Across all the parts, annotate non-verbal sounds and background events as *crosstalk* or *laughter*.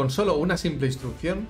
Con solo una simple instrucción,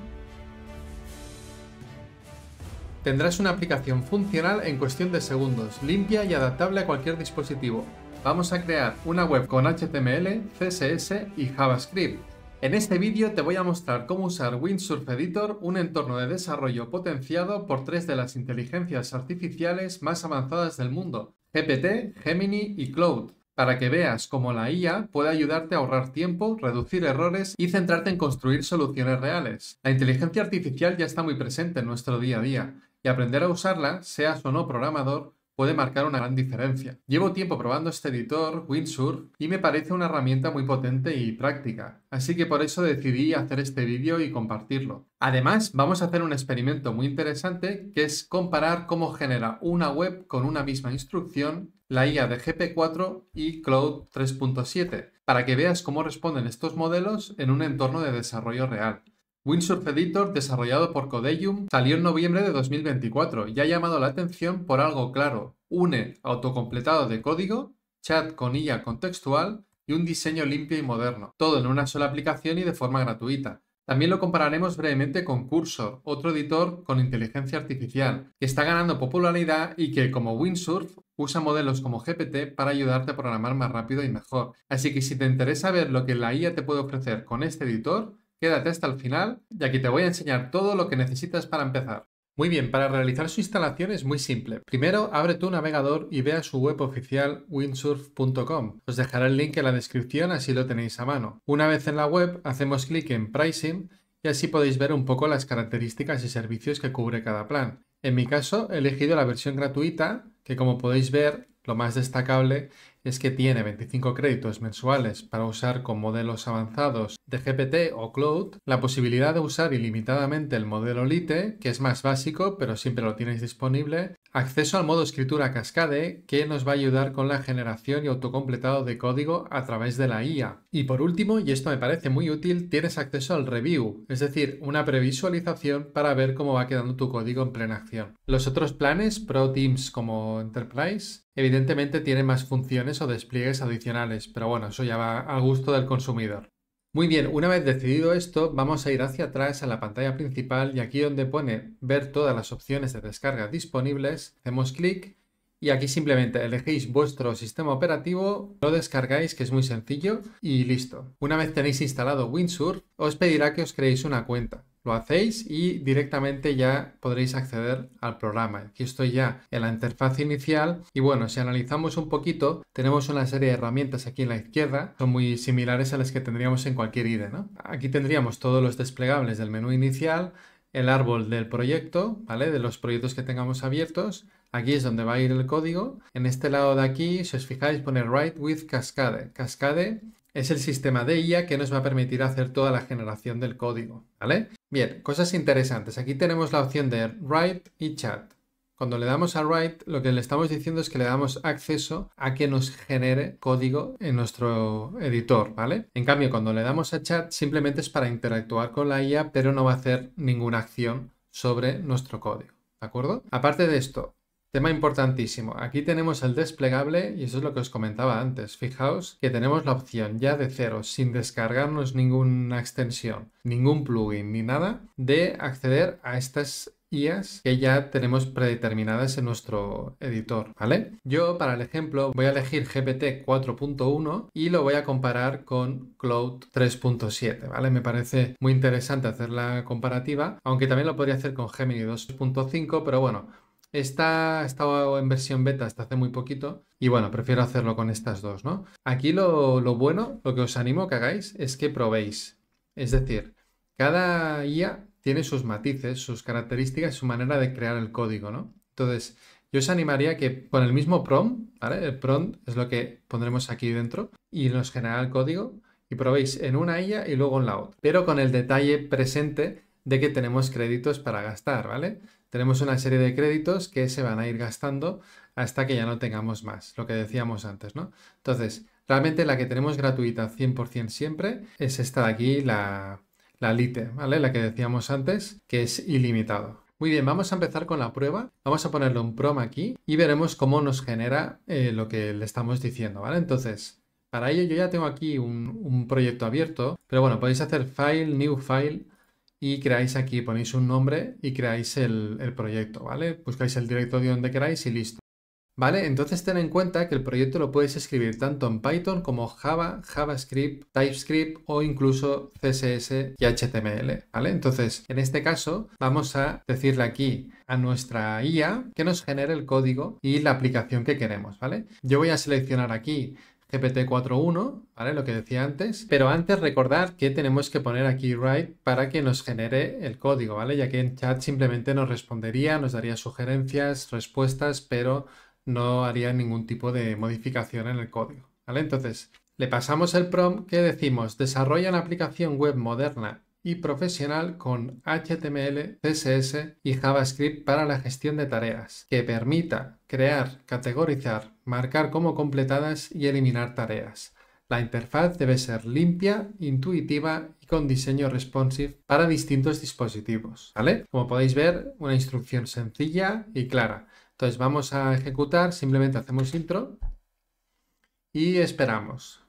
tendrás una aplicación funcional en cuestión de segundos, limpia y adaptable a cualquier dispositivo. Vamos a crear una web con HTML, CSS y JavaScript. En este vídeo te voy a mostrar cómo usar Windsurf Editor, un entorno de desarrollo potenciado por tres de las inteligencias artificiales más avanzadas del mundo, GPT, Gemini y Cloud para que veas cómo la IA puede ayudarte a ahorrar tiempo, reducir errores y centrarte en construir soluciones reales. La inteligencia artificial ya está muy presente en nuestro día a día y aprender a usarla, seas o no programador, puede marcar una gran diferencia. Llevo tiempo probando este editor, Windsurf, y me parece una herramienta muy potente y práctica, así que por eso decidí hacer este vídeo y compartirlo. Además, vamos a hacer un experimento muy interesante que es comparar cómo genera una web con una misma instrucción la IA de GP4 y Cloud 3.7, para que veas cómo responden estos modelos en un entorno de desarrollo real. Windsurf Editor, desarrollado por Codeium, salió en noviembre de 2024 y ha llamado la atención por algo claro. Une autocompletado de código, chat con IA contextual y un diseño limpio y moderno, todo en una sola aplicación y de forma gratuita. También lo compararemos brevemente con Cursor, otro editor con inteligencia artificial, que está ganando popularidad y que, como Windsurf, usa modelos como GPT para ayudarte a programar más rápido y mejor. Así que si te interesa ver lo que la IA te puede ofrecer con este editor, quédate hasta el final, y aquí te voy a enseñar todo lo que necesitas para empezar. Muy bien, para realizar su instalación es muy simple. Primero, abre tu navegador y vea su web oficial windsurf.com. Os dejaré el link en la descripción así lo tenéis a mano. Una vez en la web, hacemos clic en Pricing y así podéis ver un poco las características y servicios que cubre cada plan. En mi caso, he elegido la versión gratuita que como podéis ver, lo más destacable es que tiene 25 créditos mensuales para usar con modelos avanzados de GPT o Cloud, la posibilidad de usar ilimitadamente el modelo Lite, que es más básico pero siempre lo tienes disponible, acceso al modo escritura cascade, que nos va a ayudar con la generación y autocompletado de código a través de la IA. Y por último, y esto me parece muy útil, tienes acceso al review, es decir, una previsualización para ver cómo va quedando tu código en plena acción. Los otros planes, Pro Teams como Enterprise, Evidentemente tiene más funciones o despliegues adicionales, pero bueno, eso ya va al gusto del consumidor. Muy bien, una vez decidido esto, vamos a ir hacia atrás a la pantalla principal y aquí donde pone ver todas las opciones de descarga disponibles, hacemos clic y aquí simplemente elegís vuestro sistema operativo, lo descargáis, que es muy sencillo, y listo. Una vez tenéis instalado Windsurf, os pedirá que os creéis una cuenta lo hacéis y directamente ya podréis acceder al programa. Aquí estoy ya en la interfaz inicial y bueno, si analizamos un poquito, tenemos una serie de herramientas aquí en la izquierda, son muy similares a las que tendríamos en cualquier IDE. Aquí tendríamos todos los desplegables del menú inicial, el árbol del proyecto, ¿vale? De los proyectos que tengamos abiertos. Aquí es donde va a ir el código. En este lado de aquí, si os fijáis, pone Write with Cascade. Cascade es el sistema de IA que nos va a permitir hacer toda la generación del código, ¿vale? Bien, cosas interesantes. Aquí tenemos la opción de Write y Chat. Cuando le damos a Write, lo que le estamos diciendo es que le damos acceso a que nos genere código en nuestro editor, ¿vale? En cambio, cuando le damos a Chat, simplemente es para interactuar con la IA, pero no va a hacer ninguna acción sobre nuestro código, ¿de acuerdo? Aparte de esto, Tema importantísimo. Aquí tenemos el desplegable y eso es lo que os comentaba antes. Fijaos que tenemos la opción ya de cero, sin descargarnos ninguna extensión, ningún plugin ni nada, de acceder a estas IAs que ya tenemos predeterminadas en nuestro editor, ¿vale? Yo, para el ejemplo, voy a elegir GPT 4.1 y lo voy a comparar con Cloud 3.7, ¿vale? Me parece muy interesante hacer la comparativa, aunque también lo podría hacer con Gemini 2.5, pero bueno, esta estaba en versión beta hasta hace muy poquito y bueno, prefiero hacerlo con estas dos, ¿no? Aquí lo, bueno, lo que os animo que hagáis es que probéis. Es decir, cada IA tiene sus matices, sus características, su manera de crear el código, ¿no? Entonces, yo os animaría que con el mismo prompt, ¿vale? El prompt es lo que pondremos aquí dentro y nos genera el código y probéis en una IA y luego en la otra, pero con el detalle presente de que tenemos créditos para gastar, ¿vale? Tenemos una serie de créditos que se van a ir gastando hasta que ya no tengamos más, lo que decíamos antes, ¿no? Entonces, realmente la que tenemos gratuita 100% siempre es esta de aquí, la, Lite, ¿vale? La que decíamos antes, que es ilimitado. Muy bien, vamos a empezar con la prueba. Vamos a ponerle un prom aquí y veremos cómo nos genera eh, lo que le estamos diciendo, ¿vale? Entonces, para ello yo ya tengo aquí un, un proyecto abierto, pero bueno, podéis hacer File, New File, y creáis aquí, ponéis un nombre y creáis el, proyecto, ¿vale? Buscáis el directorio donde queráis y listo. ¿Vale? Entonces ten en cuenta que el proyecto lo puedes escribir tanto en Python como Java, JavaScript, TypeScript o incluso CSS y HTML, ¿vale? Entonces, en este caso, vamos a decirle aquí a nuestra IA que nos genere el código y la aplicación que queremos, ¿vale? Yo voy a seleccionar aquí GPT-4.1, ¿vale? Lo que decía antes. Pero antes recordar que tenemos que poner aquí write para que nos genere el código, ¿vale? Ya que en chat simplemente nos respondería, nos daría sugerencias, respuestas, pero no haría ningún tipo de modificación en el código, ¿vale? Entonces, le pasamos el prompt que decimos, desarrolla una aplicación web moderna y profesional con HTML, CSS y JavaScript para la gestión de tareas, que permita crear, categorizar, marcar como completadas y eliminar tareas. La interfaz debe ser limpia, intuitiva y con diseño responsive para distintos dispositivos, ¿vale? Como podéis ver, una instrucción sencilla y clara. Entonces vamos a ejecutar, simplemente hacemos intro y esperamos.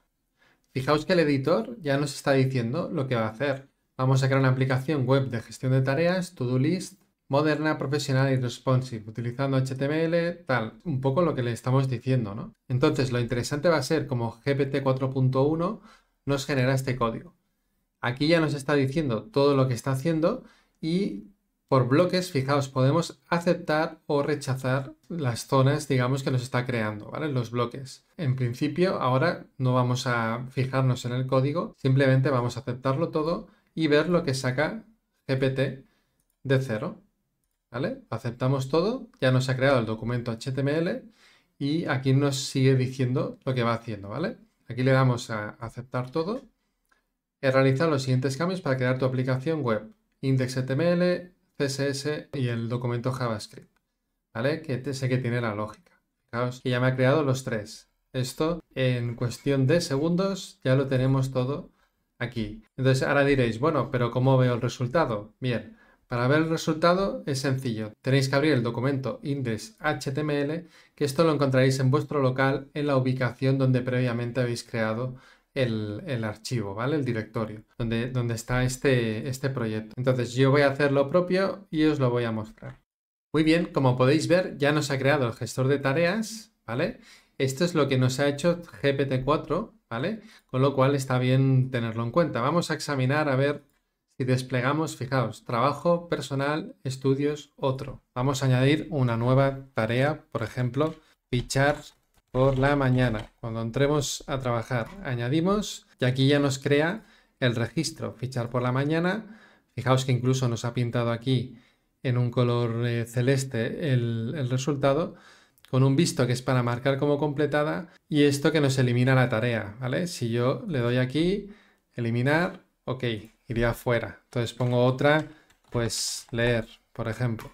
Fijaos que el editor ya nos está diciendo lo que va a hacer. Vamos a crear una aplicación web de gestión de tareas, to-do list, moderna, profesional y responsive, utilizando HTML, tal, un poco lo que le estamos diciendo, ¿no? Entonces, lo interesante va a ser como GPT 4.1 nos genera este código. Aquí ya nos está diciendo todo lo que está haciendo y por bloques, fijaos, podemos aceptar o rechazar las zonas, digamos, que nos está creando, ¿vale? Los bloques. En principio, ahora no vamos a fijarnos en el código, simplemente vamos a aceptarlo todo y ver lo que saca GPT de cero. ¿Vale? Aceptamos todo, ya nos ha creado el documento HTML y aquí nos sigue diciendo lo que va haciendo, ¿vale? Aquí le damos a aceptar todo y realizar los siguientes cambios para crear tu aplicación web, index HTML, CSS y el documento JavaScript, ¿vale? Que sé que tiene la lógica. Fijaos que ya me ha creado los tres. Esto en cuestión de segundos ya lo tenemos todo aquí. Entonces ahora diréis, bueno, pero ¿cómo veo el resultado? Bien, para ver el resultado es sencillo. Tenéis que abrir el documento index.html, que esto lo encontraréis en vuestro local en la ubicación donde previamente habéis creado el, archivo, ¿vale? El directorio, donde, está este, este proyecto. Entonces yo voy a hacer lo propio y os lo voy a mostrar. Muy bien, como podéis ver, ya nos ha creado el gestor de tareas, ¿vale? Esto es lo que nos ha hecho GPT-4 con lo cual está bien tenerlo en cuenta. Vamos a examinar a ver si desplegamos, fijaos, trabajo, personal, estudios, otro. Vamos a añadir una nueva tarea, por ejemplo, fichar por la mañana. Cuando entremos a trabajar, añadimos y aquí ya nos crea el registro, fichar por la mañana. Fijaos que incluso nos ha pintado aquí en un color eh, celeste el resultado con un visto que es para marcar como completada y esto que nos elimina la tarea, ¿vale? Si yo le doy aquí, eliminar, ok, iría afuera. Entonces pongo otra, pues leer, por ejemplo,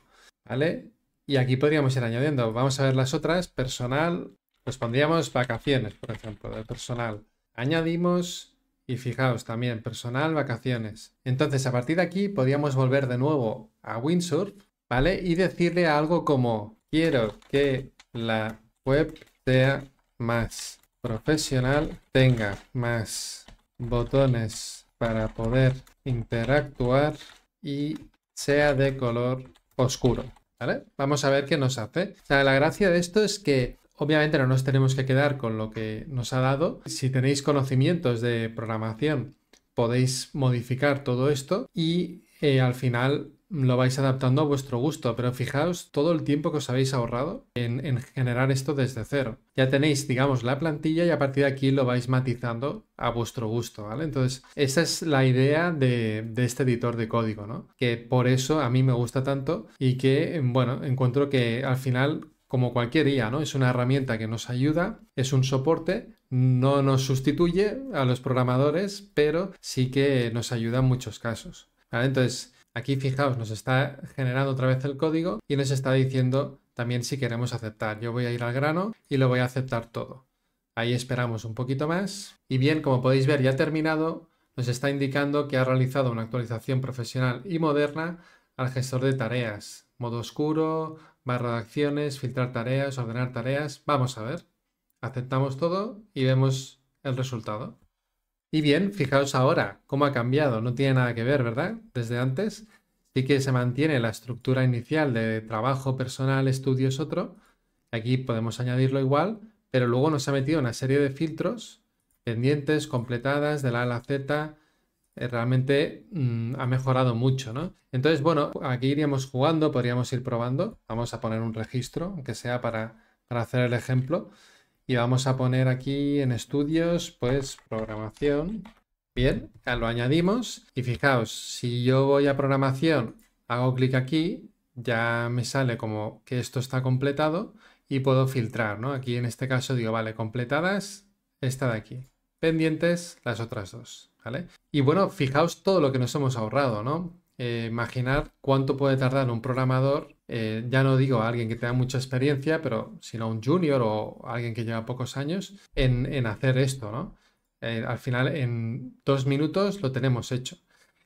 ¿vale? Y aquí podríamos ir añadiendo, vamos a ver las otras, personal, pues pondríamos vacaciones, por ejemplo, de personal. Añadimos y fijaos también, personal, vacaciones. Entonces, a partir de aquí podríamos volver de nuevo a Windsurf, ¿vale? Y decirle algo como, quiero que la web sea más profesional, tenga más botones para poder interactuar y sea de color oscuro. ¿vale? Vamos a ver qué nos hace. la gracia de esto es que obviamente no nos tenemos que quedar con lo que nos ha dado. Si tenéis conocimientos de programación, podéis modificar todo esto y eh, al final lo vais adaptando a vuestro gusto, pero fijaos todo el tiempo que os habéis ahorrado en, generar esto desde cero. Ya tenéis, digamos, la plantilla y a partir de aquí lo vais matizando a vuestro gusto, ¿vale? Entonces, esa es la idea de, este editor de código, ¿no? Que por eso a mí me gusta tanto y que, bueno, encuentro que al final como cualquier IA, ¿no? Es una herramienta que nos ayuda, es un soporte, no nos sustituye a los programadores, pero sí que nos ayuda en muchos casos. ¿vale? Entonces, Aquí fijaos, nos está generando otra vez el código y nos está diciendo también si queremos aceptar. Yo voy a ir al grano y lo voy a aceptar todo. Ahí esperamos un poquito más. Y bien, como podéis ver, ya ha terminado. Nos está indicando que ha realizado una actualización profesional y moderna al gestor de tareas. Modo oscuro, barra de acciones, filtrar tareas, ordenar tareas. Vamos a ver. Aceptamos todo y vemos el resultado. Y bien, fijaos ahora cómo ha cambiado, no tiene nada que ver, ¿verdad? Desde antes sí que se mantiene la estructura inicial de trabajo personal, estudios, otro. Aquí podemos añadirlo igual, pero luego nos ha metido una serie de filtros pendientes, completadas, de la A la Z, eh, realmente mm, ha mejorado mucho, ¿no? Entonces, bueno, aquí iríamos jugando, podríamos ir probando. Vamos a poner un registro, aunque sea para hacer el ejemplo. Y vamos a poner aquí en estudios, pues programación. Bien, ya lo añadimos. Y fijaos, si yo voy a programación, hago clic aquí, ya me sale como que esto está completado y puedo filtrar, ¿no? Aquí en este caso digo, vale, completadas, esta de aquí. Pendientes, las otras dos, ¿vale? Y bueno, fijaos todo lo que nos hemos ahorrado, ¿no? Eh, imaginar cuánto puede tardar un programador, eh, ya no digo a alguien que tenga mucha experiencia, pero sino un junior o alguien que lleva pocos años, en, hacer esto, ¿no? Eh, al final, en dos minutos lo tenemos hecho.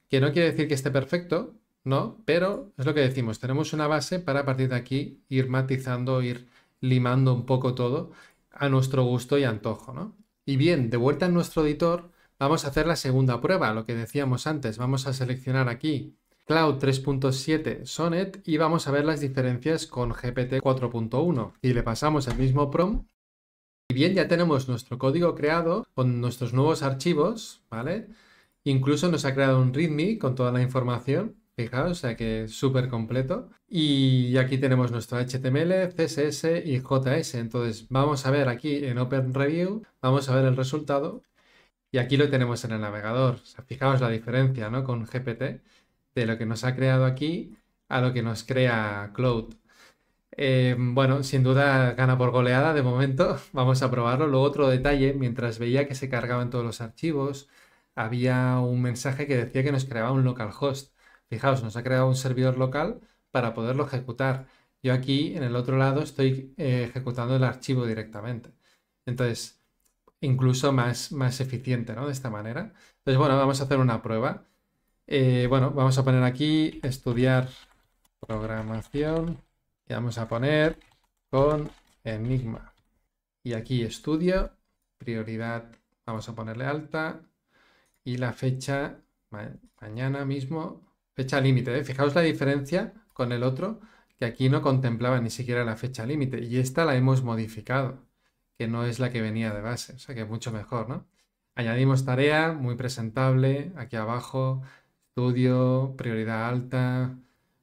Que no quiere decir que esté perfecto, ¿no? Pero es lo que decimos, tenemos una base para a partir de aquí ir matizando, ir limando un poco todo a nuestro gusto y antojo, ¿no? Y bien, de vuelta en nuestro editor, vamos a hacer la segunda prueba, lo que decíamos antes, vamos a seleccionar aquí Cloud 3.7 Sonnet y vamos a ver las diferencias con GPT 4.1. Y le pasamos el mismo prompt. Y bien, ya tenemos nuestro código creado con nuestros nuevos archivos, ¿vale? Incluso nos ha creado un README con toda la información. Fijaos, o sea que es súper completo. Y aquí tenemos nuestro HTML, CSS y JS. Entonces vamos a ver aquí en Open Review, vamos a ver el resultado. Y aquí lo tenemos en el navegador. fijaos la diferencia ¿no? con GPT de lo que nos ha creado aquí a lo que nos crea Cloud. Eh, bueno, sin duda gana por goleada de momento, *laughs* vamos a probarlo. Luego otro detalle, mientras veía que se cargaban todos los archivos, había un mensaje que decía que nos creaba un localhost. Fijaos, nos ha creado un servidor local para poderlo ejecutar. Yo aquí en el otro lado estoy eh, ejecutando el archivo directamente. Entonces, incluso más, más eficiente, ¿no? De esta manera. Entonces, bueno, vamos a hacer una prueba. Eh, bueno, vamos a poner aquí estudiar programación y vamos a poner con Enigma. Y aquí estudio, prioridad vamos a ponerle alta y la fecha mañana mismo, fecha límite. ¿eh? Fijaos la diferencia con el otro, que aquí no contemplaba ni siquiera la fecha límite y esta la hemos modificado, que no es la que venía de base, o sea que mucho mejor, ¿no? Añadimos tarea, muy presentable, aquí abajo, estudio, prioridad alta,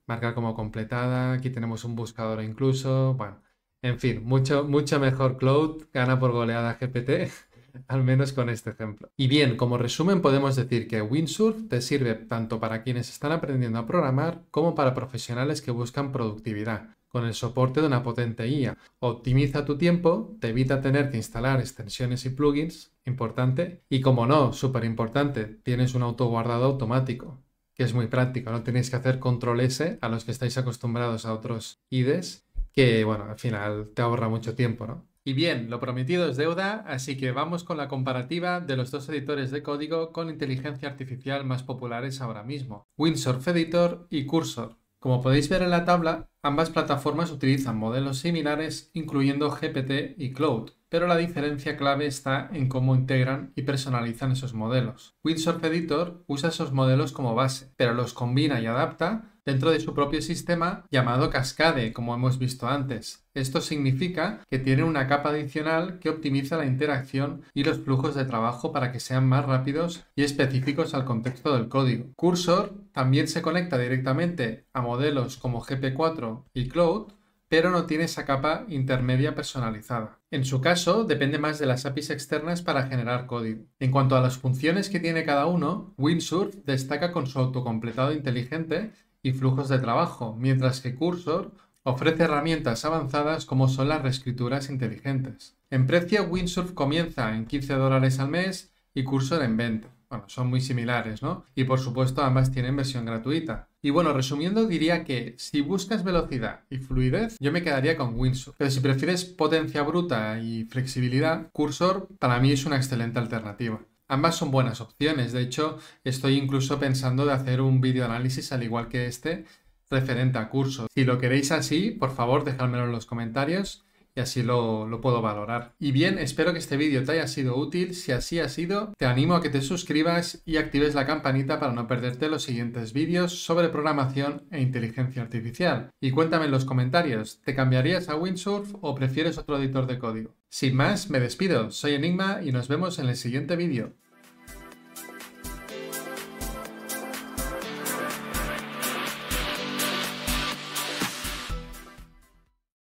marcar como completada. Aquí tenemos un buscador incluso. Bueno, en fin, mucho, mucho mejor Cloud gana por goleada GPT, *laughs* al menos con este ejemplo. Y bien, como resumen podemos decir que Windsurf te sirve tanto para quienes están aprendiendo a programar como para profesionales que buscan productividad con el soporte de una potente IA. Optimiza tu tiempo, te evita tener que instalar extensiones y plugins, importante, y como no, súper importante, tienes un autoguardado automático, que es muy práctico, no tenéis que hacer control S a los que estáis acostumbrados a otros IDEs, que bueno, al final te ahorra mucho tiempo, ¿no? Y bien, lo prometido es deuda, así que vamos con la comparativa de los dos editores de código con inteligencia artificial más populares ahora mismo, Windsor Editor y Cursor. Como podéis ver en la tabla, ambas plataformas utilizan modelos similares incluyendo GPT y Cloud, pero la diferencia clave está en cómo integran y personalizan esos modelos. Windsurf Editor usa esos modelos como base, pero los combina y adapta dentro de su propio sistema llamado Cascade, como hemos visto antes, esto significa que tiene una capa adicional que optimiza la interacción y los flujos de trabajo para que sean más rápidos y específicos al contexto del código. Cursor también se conecta directamente a modelos como GP4 y Cloud, pero no tiene esa capa intermedia personalizada. En su caso, depende más de las APIs externas para generar código. En cuanto a las funciones que tiene cada uno, Windsurf destaca con su autocompletado inteligente y flujos de trabajo, mientras que Cursor Ofrece herramientas avanzadas como son las reescrituras inteligentes. En precio, Windsurf comienza en 15 dólares al mes y Cursor en 20. Bueno, son muy similares, ¿no? Y por supuesto ambas tienen versión gratuita. Y bueno, resumiendo diría que si buscas velocidad y fluidez, yo me quedaría con Windsurf. Pero si prefieres potencia bruta y flexibilidad, Cursor para mí es una excelente alternativa. Ambas son buenas opciones, de hecho estoy incluso pensando de hacer un video análisis al igual que este referente a cursos. Si lo queréis así, por favor, dejádmelo en los comentarios y así lo, lo, puedo valorar. Y bien, espero que este vídeo te haya sido útil. Si así ha sido, te animo a que te suscribas y actives la campanita para no perderte los siguientes vídeos sobre programación e inteligencia artificial. Y cuéntame en los comentarios, ¿te cambiarías a Windsurf o prefieres otro editor de código? Sin más, me despido. Soy Enigma y nos vemos en el siguiente vídeo.